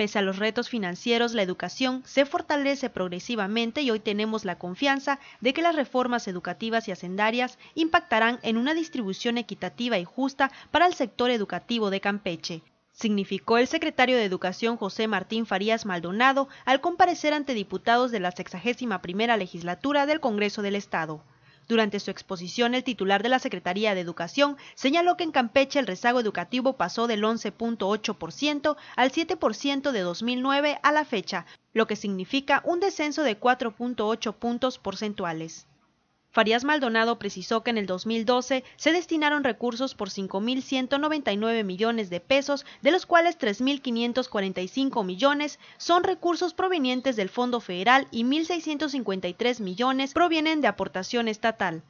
Pese a los retos financieros, la educación se fortalece progresivamente y hoy tenemos la confianza de que las reformas educativas y hacendarias impactarán en una distribución equitativa y justa para el sector educativo de Campeche significó el secretario de Educación José Martín Farías Maldonado al comparecer ante diputados de la 61 legislatura del Congreso del Estado. Durante su exposición, el titular de la Secretaría de Educación señaló que en Campeche el rezago educativo pasó del 11.8% al 7% de 2009 a la fecha, lo que significa un descenso de 4.8 puntos porcentuales. Farias Maldonado precisó que en el 2012 se destinaron recursos por 5.199 millones de pesos, de los cuales 3.545 millones son recursos provenientes del Fondo Federal y 1.653 millones provienen de aportación estatal.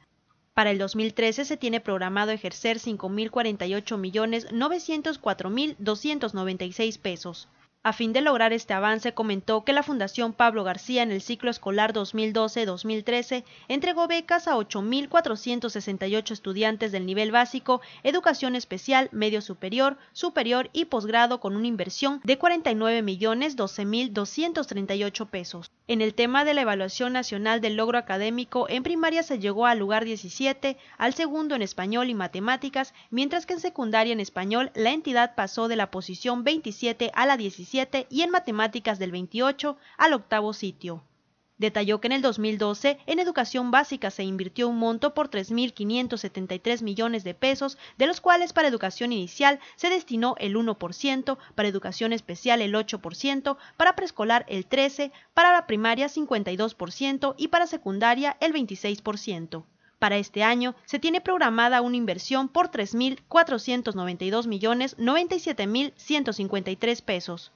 Para el 2013 se tiene programado ejercer 5.048.904.296 pesos. A fin de lograr este avance, comentó que la Fundación Pablo García en el ciclo escolar 2012-2013 entregó becas a 8.468 estudiantes del nivel básico, educación especial, medio superior, superior y posgrado con una inversión de 49.012.238 pesos. En el tema de la evaluación nacional del logro académico, en primaria se llegó al lugar 17, al segundo en español y matemáticas, mientras que en secundaria en español la entidad pasó de la posición 27 a la 17 y en matemáticas del 28 al octavo sitio. Detalló que en el 2012 en educación básica se invirtió un monto por 3.573 millones de pesos, de los cuales para educación inicial se destinó el 1%, para educación especial el 8%, para preescolar el 13%, para la primaria 52% y para secundaria el 26%. Para este año se tiene programada una inversión por 3.492 millones 97.153 pesos.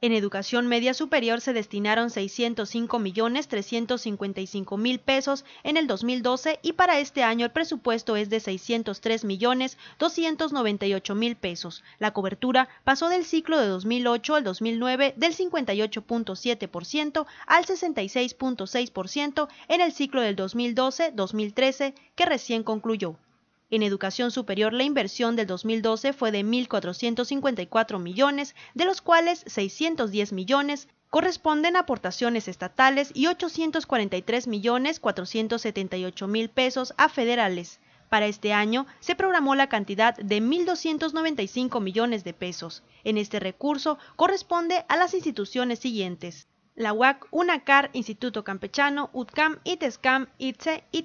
En educación media superior se destinaron 605.355.000 pesos en el 2012 y para este año el presupuesto es de 603.298.000 pesos. La cobertura pasó del ciclo de 2008 al 2009 del 58.7% al 66.6% en el ciclo del 2012-2013 que recién concluyó. En educación superior, la inversión del 2012 fue de 1.454 millones, de los cuales 610 millones corresponden a aportaciones estatales y 843 millones 478 mil pesos a federales. Para este año se programó la cantidad de 1.295 millones de pesos. En este recurso corresponde a las instituciones siguientes. La UAC, UNACAR, Instituto Campechano, UTCAM, ITESCAM, ITSE y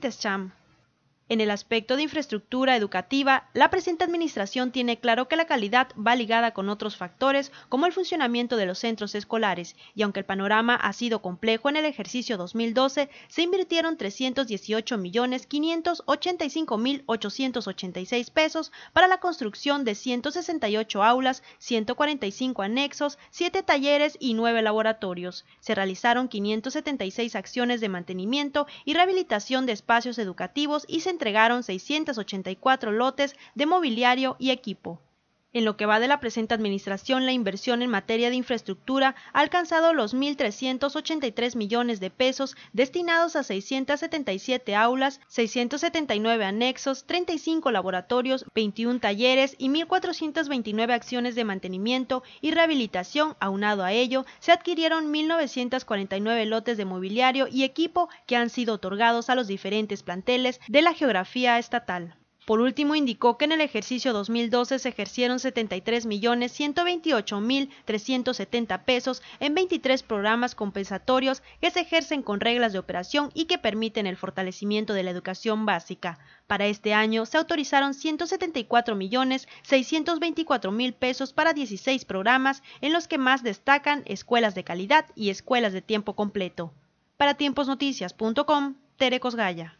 en el aspecto de infraestructura educativa, la presente administración tiene claro que la calidad va ligada con otros factores como el funcionamiento de los centros escolares, y aunque el panorama ha sido complejo en el ejercicio 2012, se invirtieron 318.585.886 pesos para la construcción de 168 aulas, 145 anexos, 7 talleres y 9 laboratorios. Se realizaron 576 acciones de mantenimiento y rehabilitación de espacios educativos y centros entregaron 684 lotes de mobiliario y equipo. En lo que va de la presente administración, la inversión en materia de infraestructura ha alcanzado los 1.383 millones de pesos destinados a 677 aulas, 679 anexos, 35 laboratorios, 21 talleres y 1.429 acciones de mantenimiento y rehabilitación. Aunado a ello, se adquirieron 1.949 lotes de mobiliario y equipo que han sido otorgados a los diferentes planteles de la geografía estatal. Por último, indicó que en el ejercicio 2012 se ejercieron 73.128.370 pesos en 23 programas compensatorios que se ejercen con reglas de operación y que permiten el fortalecimiento de la educación básica. Para este año se autorizaron 174.624.000 pesos para 16 programas en los que más destacan escuelas de calidad y escuelas de tiempo completo. Para tiemposnoticias.com, Tere Cosgaya.